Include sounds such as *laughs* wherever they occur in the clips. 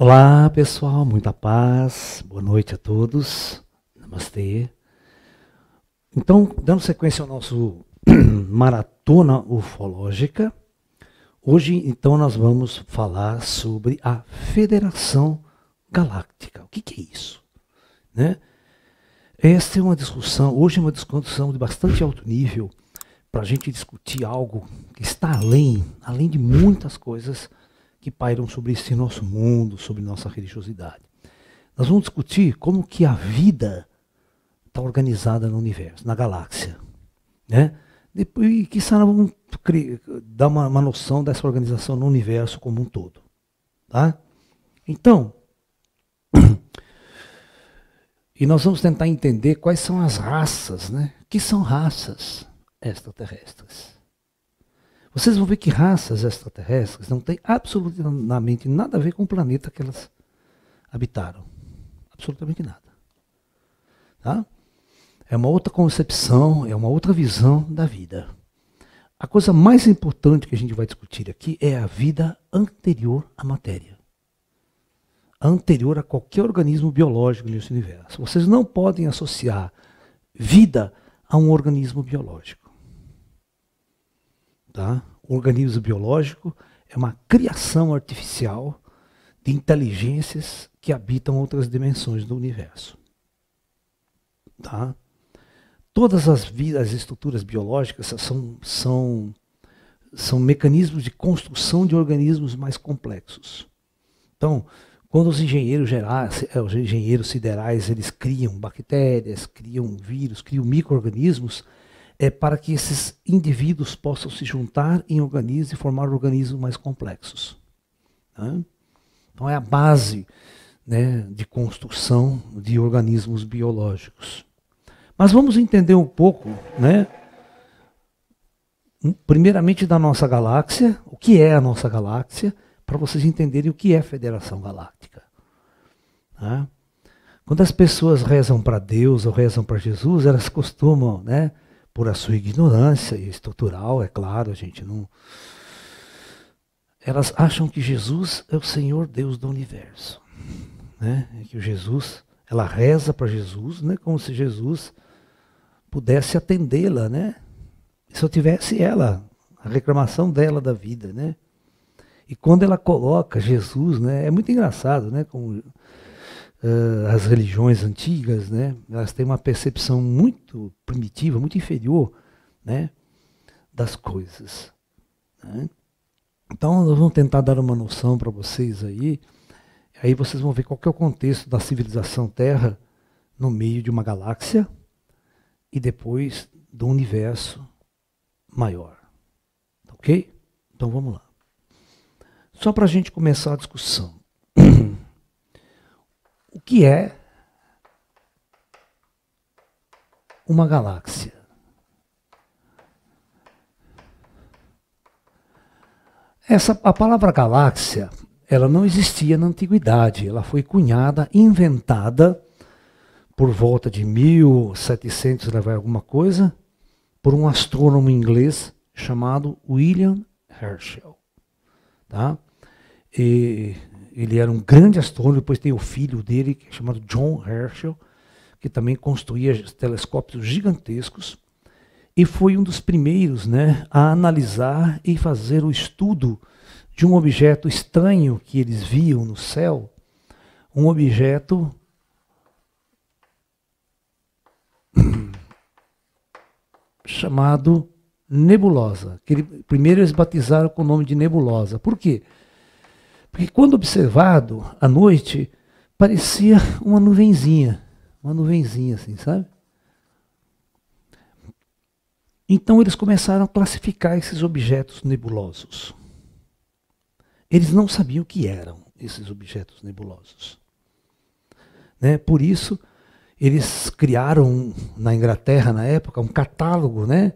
Olá pessoal, muita paz, boa noite a todos, namastê. Então, dando sequência ao nosso *clears throat* maratona ufológica, hoje então nós vamos falar sobre a Federação Galáctica. O que, que é isso? Né? Esta é uma discussão, hoje é uma discussão de bastante alto nível para a gente discutir algo que está além, além de muitas coisas que pairam sobre esse nosso mundo, sobre nossa religiosidade. Nós vamos discutir como que a vida está organizada no universo, na galáxia. Né? Depois, e que vamos dar uma, uma, noção dessa organização no universo como um todo. Tá? Então, *clears throat* e nós vamos tentar entender quais são as raças, né? que são raças extraterrestres. Vocês vão ver que raças extraterrestres não têm absolutamente nada a ver com o planeta que elas habitaram. Absolutamente nada. Tá? É uma outra concepção, é uma outra visão da vida. A coisa mais importante que a gente vai discutir aqui é a vida anterior à matéria. Anterior a qualquer organismo biológico nesse universo. Vocês não podem associar vida a um organismo biológico tá? O organismo biológico é uma criação artificial de inteligências que habitam outras dimensões do universo. Tá? Todas as, as estruturas biológicas são, são, são mecanismos de construção de organismos mais complexos. Então, quando os engenheiros, gerais, eh, os engenheiros siderais eles criam bactérias, criam vírus, criam micro-organismos, é para que esses indivíduos possam se juntar em organismos e formar organismos mais complexos. Né? Então é a base né, de construção de organismos biológicos. Mas vamos entender um pouco, né, primeiramente da nossa galáxia, o que é a nossa galáxia, para vocês entenderem o que é a Federação Galáctica. Né? Quando as pessoas rezam para Deus ou rezam para Jesus, elas costumam né, por a sua ignorância estrutural, é claro, a gente não. Elas acham que Jesus é o Senhor Deus do universo. Né? que o Jesus, ela reza para Jesus, né? como se Jesus pudesse atendê-la, né? Se eu tivesse ela, a reclamação dela da vida, né? E quando ela coloca Jesus, né? É muito engraçado, né? Como uh, as religiões antigas, né, elas têm uma percepção muito primitiva, muito inferior, né, das coisas. Né? Então, nós vamos tentar dar uma noção para vocês aí. Aí vocês vão ver qual é o contexto da civilização Terra no meio de uma galáxia e depois do universo maior. Ok? Então vamos lá. Só para a gente começar a discussão o que é uma galáxia. Essa, a palavra galáxia, ela não existia na antiguidade, ela foi cunhada, inventada por volta de 1700, lá né, vai alguma coisa, por um astrônomo inglês chamado William Herschel, tá? E ele era um grande astrônomo, depois tem o filho dele, é chamado John Herschel, que também construía telescópios gigantescos, e foi um dos primeiros né, a analisar e fazer o estudo de um objeto estranho que eles viam no céu, um objeto *clears throat* chamado nebulosa. Que ele, primeiro eles batizaram com o nome de nebulosa. Por quê? Porque quando observado à noite, parecia uma nuvenzinha, uma nuvenzinha assim, sabe? Então eles começaram a classificar esses objetos nebulosos. Eles não sabiam o que eram esses objetos nebulosos. Né? Por isso, eles criaram na Inglaterra na época um catálogo, né?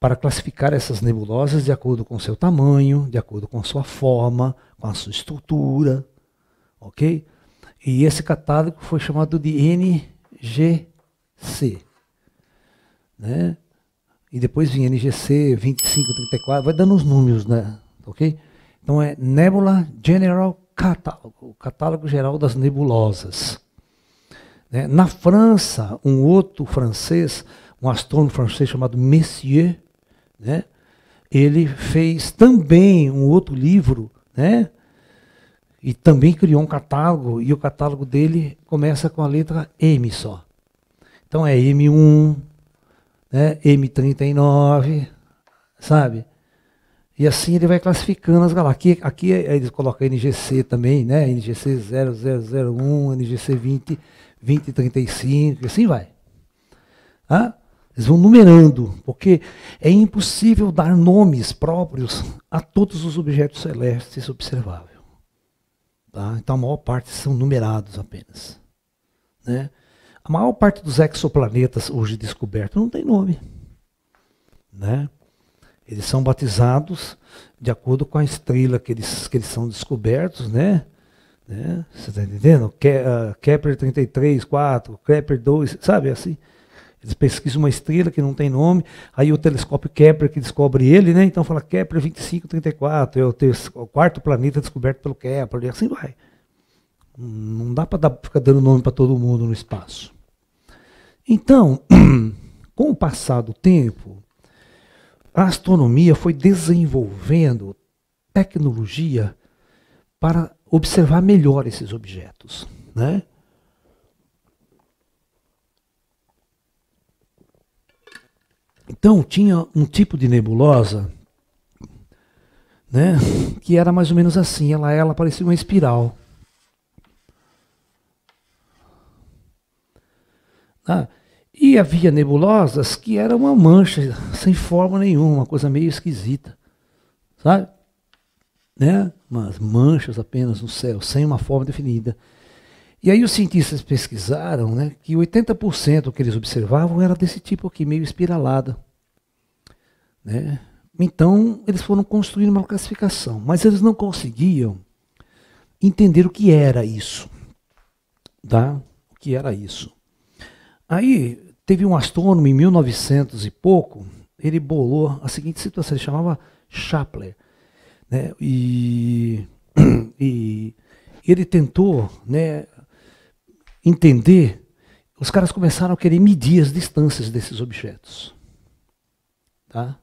para classificar essas nebulosas de acordo com seu tamanho, de acordo com sua forma, com a sua estrutura, ok? E esse catálogo foi chamado de NGC, né? E depois vinha NGC 2534, vai dando os números, né? Ok? Então é Nebula General Catálogo, o catálogo geral das nebulosas. Né? Na França, um outro francês, um astrônomo francês chamado Messier né? Ele fez também um outro livro, né? e também criou um catálogo, e o catálogo dele começa com a letra M só. Então é M1, né? M39, sabe? E assim ele vai classificando as galáxias. Aqui, aqui eles colocam NGC também, né? NGC 0001, NGC 20, 2035, e assim vai. Ah? Eles vão numerando, porque é impossível dar nomes próprios a todos os objetos celestes observáveis. Tá? Então a maior parte são numerados apenas. Né? A maior parte dos exoplanetas hoje descobertos não tem nome. Né? Eles são batizados de acordo com a estrela que eles, que eles são descobertos, né? né? Você está entendendo? Ah, Kepler 33, 4, Kepler 2, sabe assim? Eles pesquisam uma estrela que não tem nome, aí o telescópio Kepler que descobre ele, né? Então fala Kepler 2534, é o, o quarto planeta descoberto pelo Kepler, e assim vai. Não dá para ficar dando nome para todo mundo no espaço. Então, *clears throat* com o passar do tempo, a astronomia foi desenvolvendo tecnologia para observar melhor esses objetos. Né? Então tinha um tipo de nebulosa, né, que era mais ou menos assim, ela ela parecia uma espiral. Ah, e havia nebulosas que eram uma mancha sem forma nenhuma, uma coisa meio esquisita, sabe? Né? Umas manchas apenas no céu, sem uma forma definida. E aí os cientistas pesquisaram né, que 80% que eles observavam era desse tipo aqui, meio espiralada. Né? Então eles foram construindo uma classificação, mas eles não conseguiam entender o que era isso. Tá? O que era isso. Aí teve um astrônomo em 1900 e pouco, ele bolou a seguinte situação, ele chamava Chapler. Né? *clears throat* E, e ele tentou né, entender, os caras começaram a querer medir as distâncias desses objetos. Tá?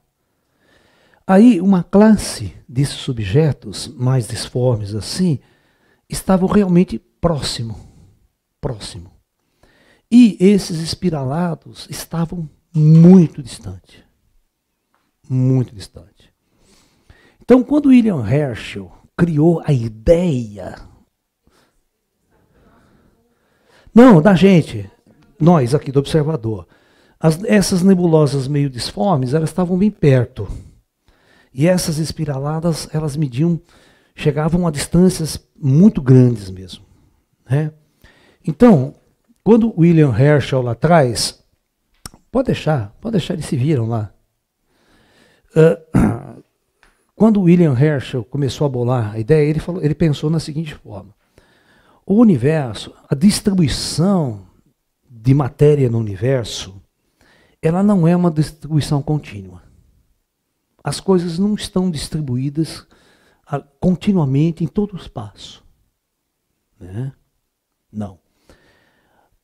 Aí, uma classe desses objetos, mais disformes assim, estavam realmente próximo, próximo. E esses espiralados estavam muito distante. Muito distante. Então, quando William Herschel criou a ideia Não, da gente. Nós aqui do observador. As, essas nebulosas meio disformes, elas estavam bem perto. E essas espiraladas, elas mediam, chegavam a distâncias muito grandes mesmo. Né? Então, quando William Herschel lá atrás, pode deixar, pode deixar, eles se viram lá. Uh, *clears throat* quando William Herschel começou a bolar a ideia, ele, falou, ele pensou na seguinte forma: o universo, a distribuição de matéria no universo, ela não é uma distribuição contínua. As coisas não estão distribuídas ah, continuamente em todo o espaço. Né? Não.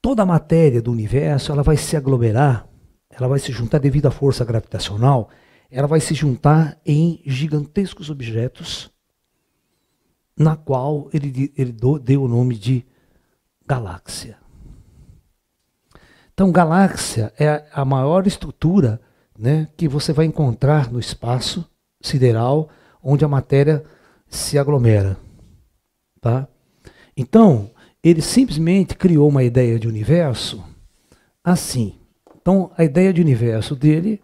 Toda a matéria do universo ela vai se aglomerar, ela vai se juntar devido à força gravitacional, ela vai se juntar em gigantescos objetos na qual ele, ele deu o nome de galáxia. Então, galáxia é a maior estrutura né, que você vai encontrar no espaço sideral, onde a matéria se aglomera. Tá? Então, ele simplesmente criou uma ideia de universo assim. Então, a ideia de universo dele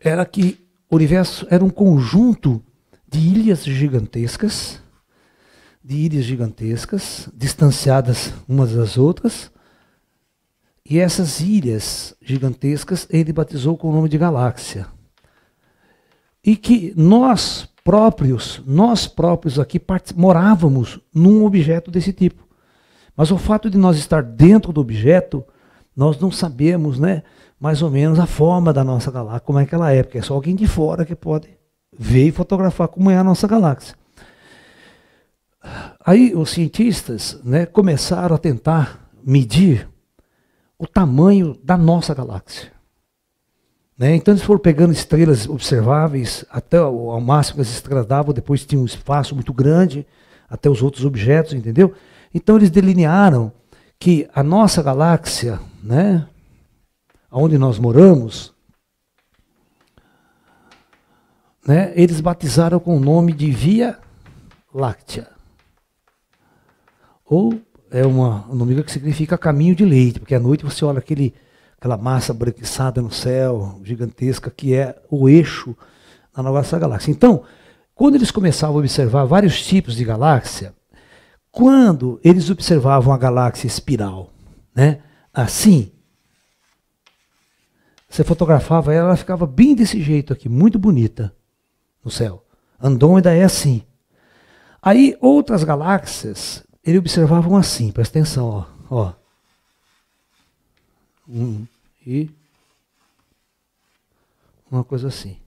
era que o universo era um conjunto de ilhas gigantescas, de ilhas gigantescas, distanciadas umas das outras. E essas ilhas gigantescas ele batizou com o nome de galáxia. E que nós próprios, nós próprios aqui morávamos num objeto desse tipo. Mas o fato de nós estar dentro do objeto, nós não sabemos, né, mais ou menos a forma da nossa galáxia, como é que ela é, porque é só alguém de fora que pode ver e fotografar como é a nossa galáxia. Aí os cientistas né, começaram a tentar medir o tamanho da nossa galáxia. Né? Então eles foram pegando estrelas observáveis até ao máximo que as estrelas davam, depois tinha um espaço muito grande até os outros objetos, entendeu? Então eles delinearam que a nossa galáxia, né, onde nós moramos, né, eles batizaram com o nome de Via Láctea. Ou é uma, um nome que significa caminho de leite, porque à noite você olha aquele, aquela massa branquiçada no céu, gigantesca, que é o eixo da nossa galáxia. Então, quando eles começavam a observar vários tipos de galáxia, quando eles observavam a galáxia espiral, né, assim, você fotografava ela, ela ficava bem desse jeito aqui, muito bonita no céu. Andômeda é assim. Aí outras galáxias, ele observava assim, presta atenção, ó. ó. Um, e uma coisa assim.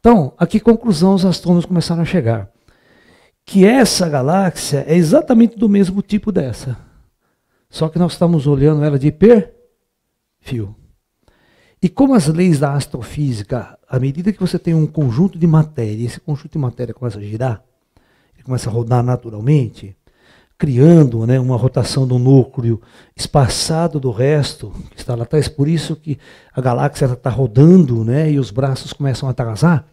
Então, a que conclusão os astrônomos começaram a chegar? Que essa galáxia é exatamente do mesmo tipo dessa. Só que nós estamos olhando ela de perfil. E como as leis da astrofísica, à medida que você tem um conjunto de matéria, esse conjunto de matéria começa a girar, ele começa a rodar naturalmente, criando né, uma rotação do núcleo espaçado do resto que está lá atrás. Por isso que a galáxia está rodando né, e os braços começam a atrasar.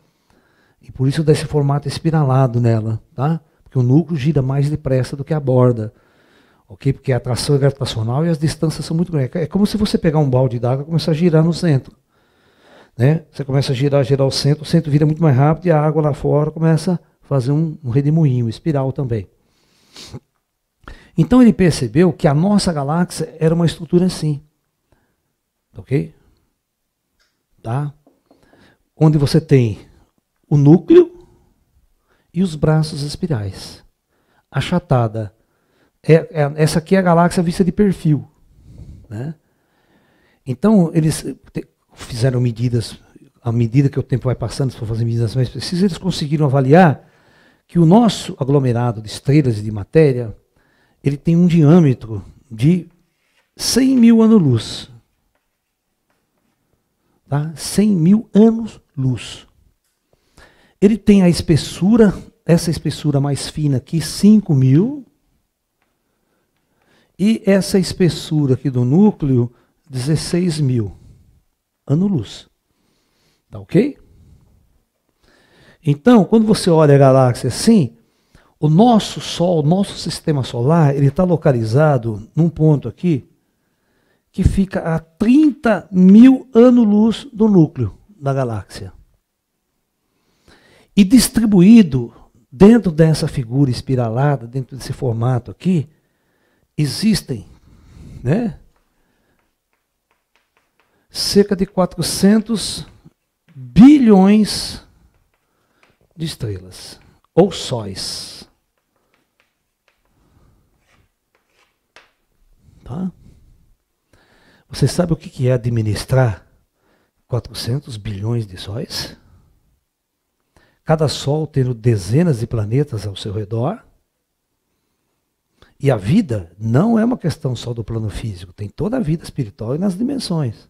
E por isso dá esse formato espiralado nela, tá? Porque o núcleo gira mais depressa do que a borda ok? Porque a atração é gravitacional e as distâncias são muito grandes. É como se você pegar um balde d'água e começar a girar no centro. Né? Você começa a girar, girar o centro, o centro vira muito mais rápido e a água lá fora começa a fazer um, um redemoinho, espiral também. Então ele percebeu que a nossa galáxia era uma estrutura assim. Ok? Tá? Onde você tem o núcleo e os braços espirais. Achatada é, é, essa aqui é a galáxia vista de perfil. Né? Então, eles fizeram medidas, à medida que o tempo vai passando, se for fazer medidas mais precisas, eles conseguiram avaliar que o nosso aglomerado de estrelas e de matéria, ele tem um diâmetro de 100 mil anos-luz. Tá? 100 mil anos-luz. Ele tem a espessura, essa espessura mais fina aqui, 5 mil e essa espessura aqui do núcleo, 16 mil ano-luz. Tá ok? Então, quando você olha a galáxia assim, o nosso Sol, o nosso sistema solar, ele está localizado num ponto aqui que fica a 30 mil anos-luz do núcleo da galáxia. E distribuído dentro dessa figura espiralada, dentro desse formato aqui, existem, né? Cerca de 400 bilhões de estrelas ou sóis. Tá? Você sabe o que é administrar 400 bilhões de sóis? Cada sol tendo dezenas de planetas ao seu redor e a vida não é uma questão só do plano físico, tem toda a vida espiritual e nas dimensões.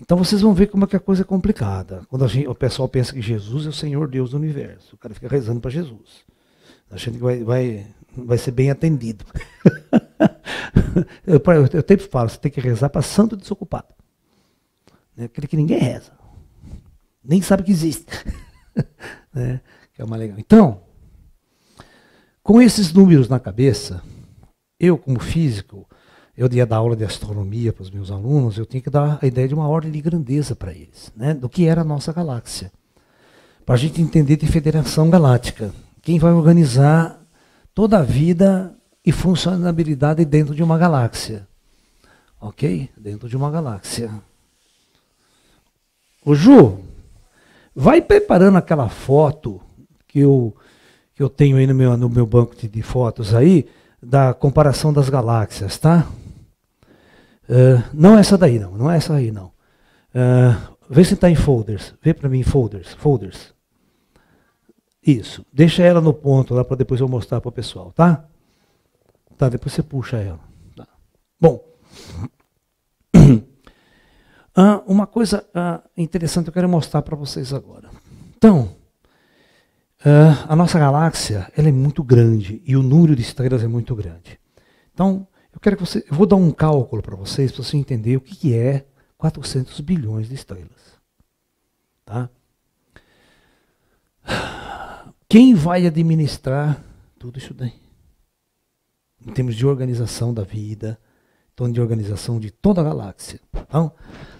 Então vocês vão ver como é que a coisa é complicada. Quando gente, o pessoal pensa que Jesus é o Senhor Deus do universo, o cara fica rezando para Jesus, achando que vai, vai, vai ser bem atendido. *laughs* eu, eu, eu sempre falo, você tem que rezar para santo desocupado. Né? Aquele que ninguém reza, nem sabe que existe. *laughs* né? que é uma legal. Então, com esses números na cabeça, eu como físico, eu ia dar aula de astronomia para os meus alunos, eu tinha que dar a ideia de uma ordem de grandeza para eles, né? do que era a nossa galáxia. Para a gente entender de federação galáctica, quem vai organizar toda a vida e funcionabilidade dentro de uma galáxia. Ok? Dentro de uma galáxia. O Ju, vai preparando aquela foto que eu eu tenho aí no meu, no meu banco de, de fotos aí, da comparação das galáxias, tá? Uh, não é essa daí não, não é essa aí não. Uh, vê se está em folders, vê para mim folders, folders. Isso, deixa ela no ponto lá para depois eu mostrar para o pessoal, tá? Tá, depois você puxa ela. Tá. Bom, uh, *clears throat* uma coisa ah, interessante eu quero mostrar para vocês agora. Então, ah, a nossa galáxia ela é muito grande e o número de estrelas é muito grande. Então, eu quero que você, eu vou dar um cálculo para vocês, para você entender o que, que é 400 bilhões de estrelas. Tá? Quem vai administrar tudo isso daí? Em termos de organização da vida, então de organização de toda a galáxia. Então,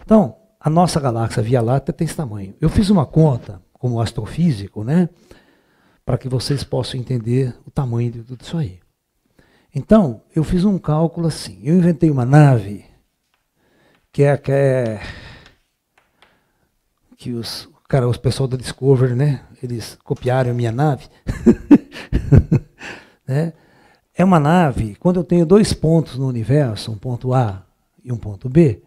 então a nossa galáxia Via Láctea tem esse tamanho. Eu fiz uma conta como astrofísico, né? para que vocês possam entender o tamanho de tudo isso aí. Então, eu fiz um cálculo assim. Eu inventei uma nave que é que, é, que os cara, os pessoal da Discovery, né? Eles copiaram a minha nave. *laughs* né? É uma nave, quando eu tenho dois pontos no universo, um ponto A e um ponto B,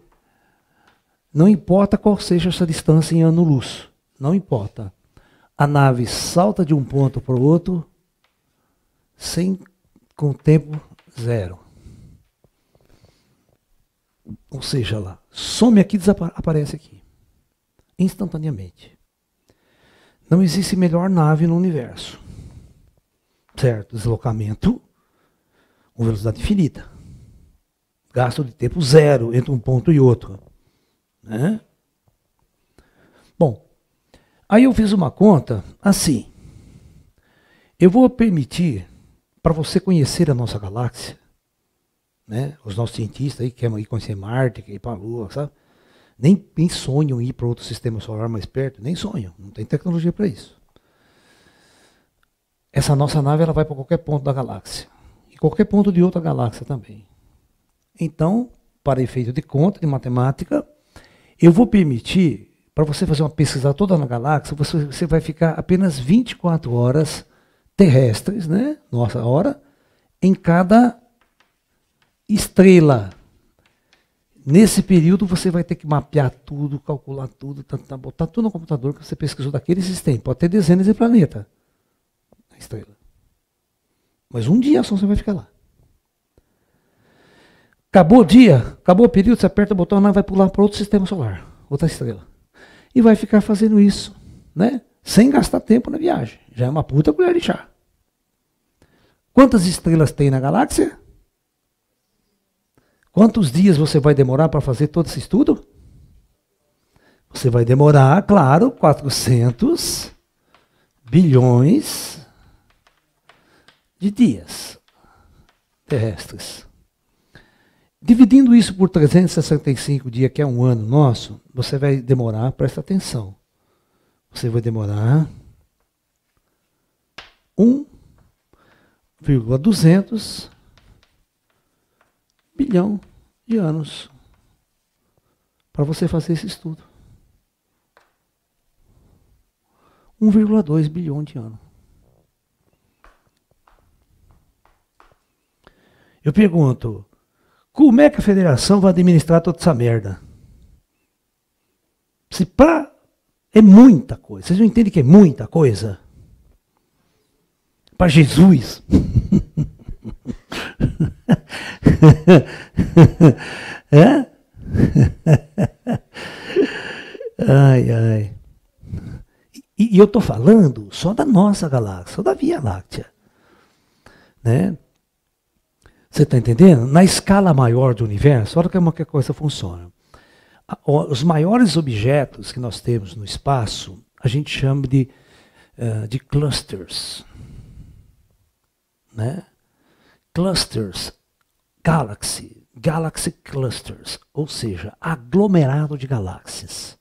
não importa qual seja essa distância em ano-luz. Não importa a nave salta de um ponto para o outro sem com tempo zero. Ou seja, lá some aqui desaparece aqui instantaneamente. Não existe melhor nave no universo. Certo, deslocamento com velocidade infinita. Gasto de tempo zero entre um ponto e outro. Né? Bom, Aí eu fiz uma conta assim. Eu vou permitir para você conhecer a nossa galáxia, né? Os nossos cientistas aí querem ir conhecer Marte, querem é ir para a Lua, sabe? Nem, nem sonham ir para outro sistema solar mais perto, nem sonham, não tem tecnologia para isso. Essa nossa nave ela vai para qualquer ponto da galáxia e qualquer ponto de outra galáxia também. Então, para efeito de conta, de matemática, eu vou permitir para você fazer uma pesquisa toda na galáxia, você, você vai ficar apenas 24 horas terrestres, né? Nossa hora, em cada estrela. Nesse período você vai ter que mapear tudo, calcular tudo, tá, tá botar tudo no computador que você pesquisou daquele sistema. Pode ter dezenas de planeta na estrela. Mas um dia só você vai ficar lá. Acabou o dia, acabou o período, você aperta o botão, e vai pular para outro sistema solar, outra estrela e vai ficar fazendo isso, né? Sem gastar tempo na viagem. Já é uma puta colher de chá. Quantas estrelas tem na galáxia? Quantos dias você vai demorar para fazer todo esse estudo? Você vai demorar, claro, 400 bilhões de dias terrestres. Dividindo isso por 365 dias, que é um ano nosso, você vai demorar, presta atenção. Você vai demorar 1,200 bilhão de anos para você fazer esse estudo. 1,2 bilhão de anos. Eu pergunto, como é que a federação vai administrar toda essa merda? Se pra... É muita coisa. Vocês não entendem que é muita coisa? Para Jesus. é? *laughs* *laughs* ai, ai. E, e eu estou falando só da nossa galáxia, só da Via Láctea. Né? Você está entendendo? Na escala maior do universo, olha como é que a coisa funciona. Os maiores objetos que nós temos no espaço, a gente chama de, eh, de clusters. Né? Clusters, galaxy, galaxy clusters, ou seja, aglomerado de galáxias.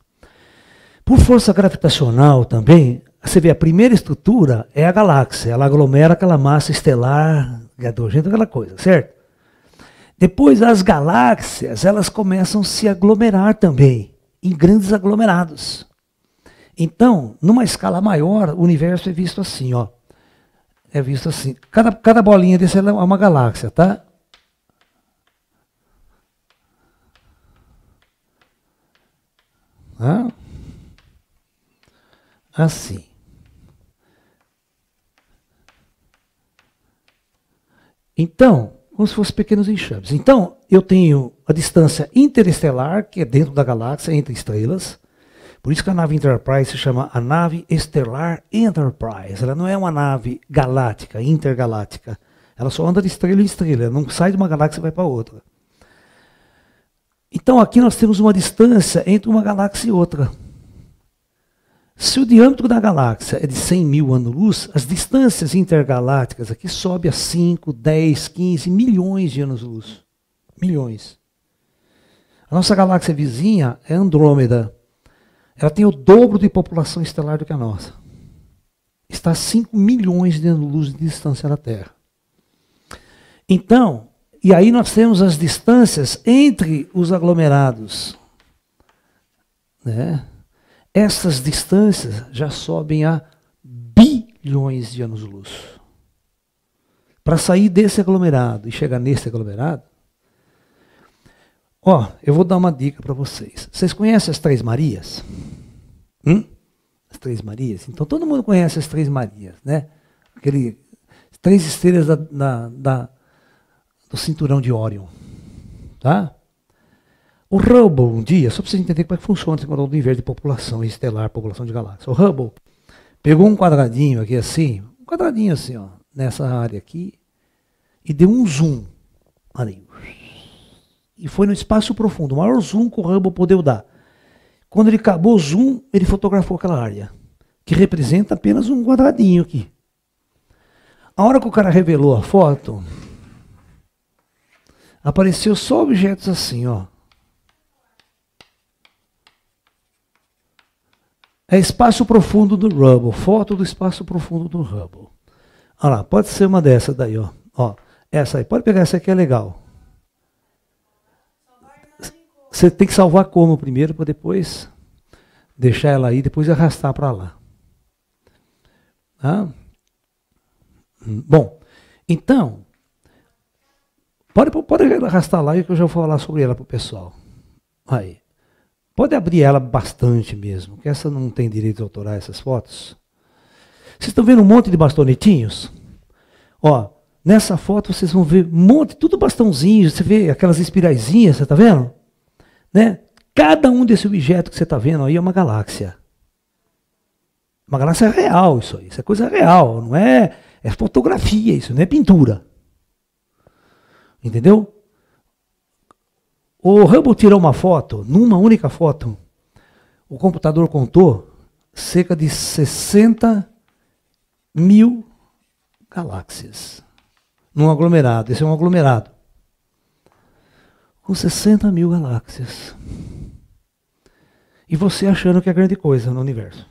Por força gravitacional também, você vê, a primeira estrutura é a galáxia, ela aglomera aquela massa estelar gadogênio, aquela coisa, certo? Depois as galáxias, elas começam a se aglomerar também, em grandes aglomerados. Então, numa escala maior, o universo é visto assim, ó. É visto assim. Cada, cada bolinha desse é uma galáxia, tá? Assim. Então, como se fossem pequenos enxames. Então, eu tenho a distância interestelar, que é dentro da galáxia, entre estrelas. Por isso que a nave Enterprise se chama a nave estelar Enterprise. Ela não é uma nave galáctica, intergaláctica. Ela só anda de estrela em estrela, não sai de uma galáxia e vai para outra. Então aqui nós temos uma distância entre uma galáxia e outra. Se o diâmetro da galáxia é de 100 mil anos-luz, as distâncias intergalácticas aqui sobem a 5, 10, 15 milhões de anos-luz. Milhões. A nossa galáxia vizinha é Andrômeda. Ela tem o dobro de população estelar do que a nossa. Está a 5 milhões de anos-luz de distância da Terra. Então, e aí nós temos as distâncias entre os aglomerados. Né? Essas distâncias já sobem a bilhões de anos-luz. Para sair desse aglomerado e chegar nesse aglomerado, ó, eu vou dar uma dica para vocês. Vocês conhecem as Três Marias? Hum? As Três Marias? Então todo mundo conhece as Três Marias, né? Aquele, três estrelas da, da, da do cinturão de Órion, tá? O Hubble, um dia, só para vocês entenderem como é que funciona esse controle do universo de população estelar, população de galáxias. O Hubble pegou um quadradinho aqui assim, um quadradinho assim, ó, nessa área aqui, e deu um zoom. Ali. E foi no espaço profundo, o maior zoom que o Hubble podeu dar. Quando ele acabou o zoom, ele fotografou aquela área, que representa apenas um quadradinho aqui. A hora que o cara revelou a foto, apareceu só objetos assim, ó. É espaço profundo do Hubble, foto do espaço profundo do Hubble. Olha lá, pode ser uma dessa daí, ó. ó essa aí, pode pegar essa aqui, é legal. Você tem que salvar como primeiro, para depois deixar ela aí, depois arrastar para lá. Ah? Bom, então, pode, pode arrastar lá e que eu já vou falar sobre ela para o pessoal. Aí. Pode abrir ela bastante mesmo, que essa não tem direito autoral, essas fotos. Vocês estão vendo um monte de bastonetinhos? Ó, nessa foto vocês vão ver um monte, tudo bastãozinho, você vê aquelas espiraizinhas, você está vendo? Né? Cada um desse objeto que você está vendo aí é uma galáxia. Uma galáxia real isso aí, isso é coisa real, não é, é fotografia isso, não é pintura. Entendeu? O Hubble tirou uma foto, numa única foto, o computador contou cerca de 60 mil galáxias num aglomerado. Esse é um aglomerado. Com 60 mil galáxias. E você achando que é grande coisa no universo.